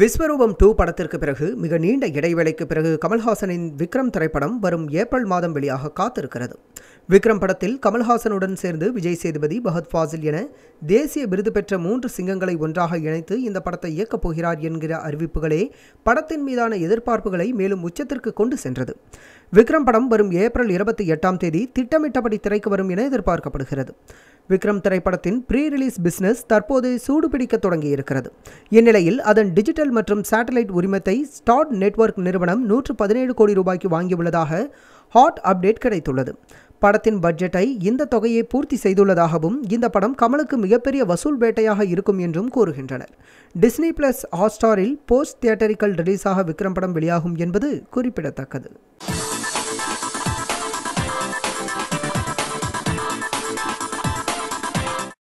விஸ்வரூபம் two படத்திற்கு பிறகு மிக நீண்ட இடைவேளைக்கு பிறகு கமல்ஹாசனின் விக்ரம் திரைப்படம் வரும் ஏப்ரல் மாதம் வெளியாக காத்திருக்கிறது விக்ரம் படத்தில் கமல்ஹாசனுடன் சேர்ந்து விஜய் சேதுபதி பகத் ஃபாசில் என தேசிய விருது பெற்ற மூன்று சிங்கங்களை ஒன்றாக இணைத்து இந்த படத்தை இயக்கப் போகிறார் என்கிற அறிவிப்புகளே படத்தின் மீதான எதிர்பார்ப்புகளை மேலும் உச்சத்திற்கு கொண்டு சென்றது விக்ரம் படம் வரும் ஏப்ரல் இருபத்தி எட்டாம் தேதி திட்டமிட்டபடி திரைக்கு வரும் என எதிர்பார்க்கப்படுகிறது விக்ரம் திரைப்படத்தின் ப்ரீ ரிலீஸ் பிஸ்னஸ் தற்போது சூடுபிடிக்க தொடங்கியிருக்கிறது இந்நிலையில் அதன் டிஜிட்டல் மற்றும் சேட்டலைட் உரிமத்தை ஸ்டாட் நெட்வொர்க் நிறுவனம் நூற்று பதினேழு கோடி ரூபாய்க்கு வாங்கியுள்ளதாக ஹாட் அப்டேட் கிடைத்துள்ளது படத்தின் பட்ஜெட்டை இந்த தொகையை பூர்த்தி செய்துள்ளதாகவும் இந்த படம் கமலுக்கு மிகப்பெரிய வசூல் வேட்டையாக இருக்கும் என்றும் கூறுகின்றனர் டிஸ்னி பிளஸ் ஹாட்ஸ்டாரில் போஸ்ட் தியேட்டரிக்கல் ரிலீஸாக விக்ரம் படம் வெளியாகும் என்பது குறிப்பிடத்தக்கது